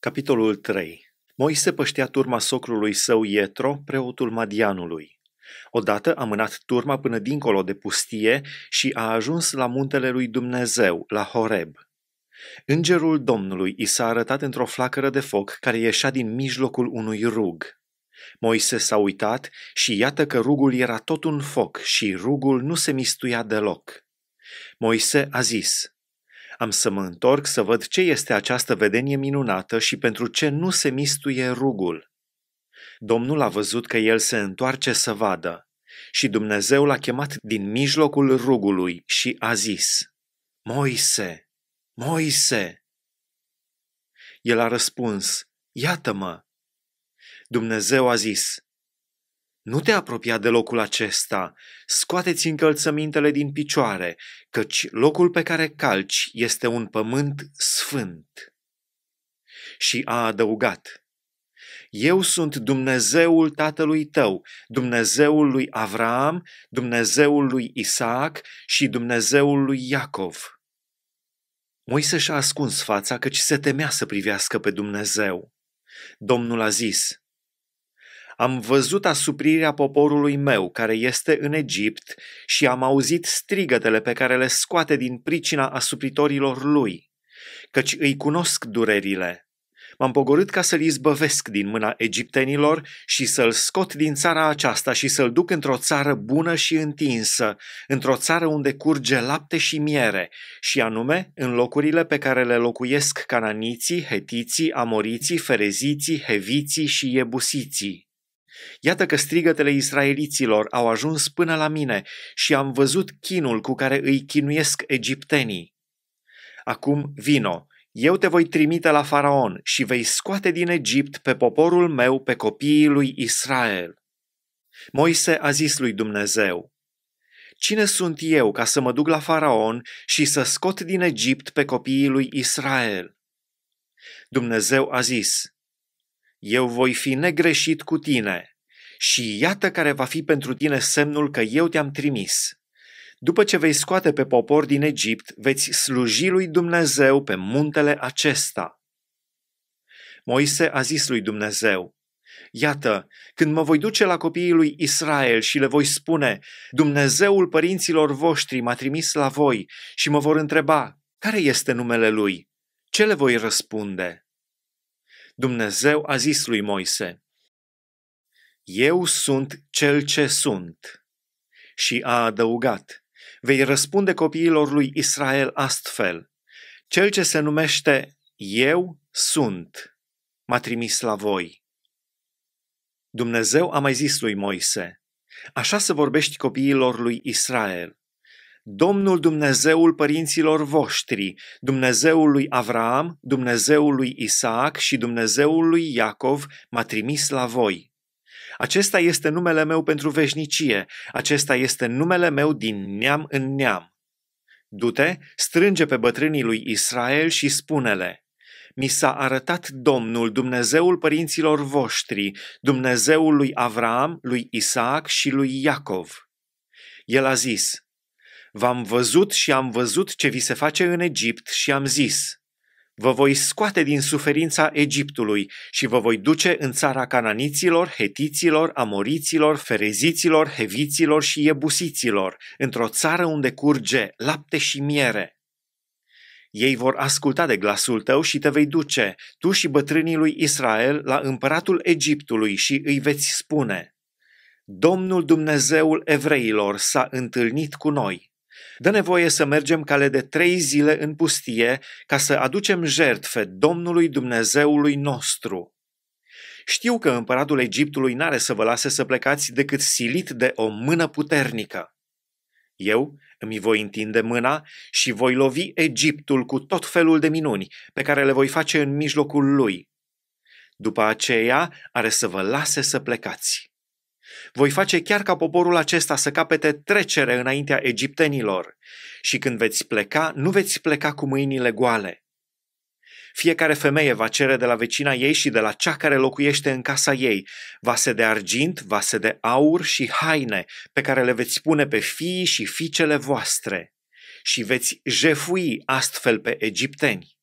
Capitolul 3. Moise păștea turma socrului său Ietro, preotul Madianului. Odată a mânat turma până dincolo de pustie și a ajuns la muntele lui Dumnezeu, la Horeb. Îngerul Domnului i s-a arătat într-o flacără de foc care ieșea din mijlocul unui rug. Moise s-a uitat și iată că rugul era tot un foc și rugul nu se mistuia deloc. Moise a zis, am să mă întorc să văd ce este această vedenie minunată și pentru ce nu se mistuie rugul. Domnul a văzut că el se întoarce să vadă și Dumnezeu l-a chemat din mijlocul rugului și a zis, Moise, Moise! El a răspuns, Iată-mă! Dumnezeu a zis, nu te apropia de locul acesta, scoateți încălțămintele din picioare, căci locul pe care calci este un pământ sfânt. Și a adăugat, eu sunt Dumnezeul tatălui tău, Dumnezeul lui Avram, Dumnezeul lui Isaac și Dumnezeul lui Iacov. Moise și-a ascuns fața căci se temea să privească pe Dumnezeu. Domnul a zis, am văzut asuprirea poporului meu care este în Egipt și am auzit strigătele pe care le scoate din pricina asupritorilor lui, căci îi cunosc durerile. M-am pogorât ca să-l izbăvesc din mâna egiptenilor și să-l scot din țara aceasta și să-l duc într-o țară bună și întinsă, într-o țară unde curge lapte și miere, și anume în locurile pe care le locuiesc cananiții, hetiții, amoriții, fereziții, heviții și ebusiții. Iată că strigătele israeliților au ajuns până la mine și am văzut chinul cu care îi chinuiesc egiptenii. Acum vino, eu te voi trimite la faraon și vei scoate din Egipt pe poporul meu, pe copiii lui Israel. Moise a zis lui Dumnezeu, Cine sunt eu ca să mă duc la faraon și să scot din Egipt pe copiii lui Israel? Dumnezeu a zis, eu voi fi negreșit cu tine și iată care va fi pentru tine semnul că eu te-am trimis. După ce vei scoate pe popor din Egipt, veți sluji lui Dumnezeu pe muntele acesta. Moise a zis lui Dumnezeu, Iată, când mă voi duce la copiii lui Israel și le voi spune, Dumnezeul părinților voștri m-a trimis la voi și mă vor întreba, care este numele lui? Ce le voi răspunde? Dumnezeu a zis lui Moise, Eu sunt cel ce sunt. Și a adăugat, vei răspunde copiilor lui Israel astfel, cel ce se numește Eu sunt m-a trimis la voi. Dumnezeu a mai zis lui Moise, așa să vorbești copiilor lui Israel. Domnul Dumnezeul părinților voștri, Dumnezeul lui Avraam, Dumnezeul lui Isaac și Dumnezeul lui Iacov m-a trimis la voi. Acesta este numele meu pentru veșnicie, acesta este numele meu din neam în neam. Dute strânge pe bătrânii lui Israel și spune-le, mi s-a arătat Domnul, Dumnezeul părinților voștri, Dumnezeul lui Avram, lui Isaac și lui Iacov. El a zis, V-am văzut și am văzut ce vi se face în Egipt și am zis, vă voi scoate din suferința Egiptului și vă voi duce în țara cananiților, hetiților, amoriților, fereziților, heviților și ebusiților, într-o țară unde curge lapte și miere. Ei vor asculta de glasul tău și te vei duce, tu și bătrânii lui Israel, la împăratul Egiptului și îi veți spune, Domnul Dumnezeul evreilor s-a întâlnit cu noi dă nevoie să mergem cale de trei zile în pustie ca să aducem jertfe Domnului Dumnezeului nostru. Știu că împăratul Egiptului n-are să vă lase să plecați decât silit de o mână puternică. Eu îmi voi întinde mâna și voi lovi Egiptul cu tot felul de minuni pe care le voi face în mijlocul lui. După aceea are să vă lase să plecați. Voi face chiar ca poporul acesta să capete trecere înaintea egiptenilor și când veți pleca, nu veți pleca cu mâinile goale. Fiecare femeie va cere de la vecina ei și de la cea care locuiește în casa ei vase de argint, vase de aur și haine pe care le veți pune pe fiii și fiicele voastre și veți jefui astfel pe egipteni.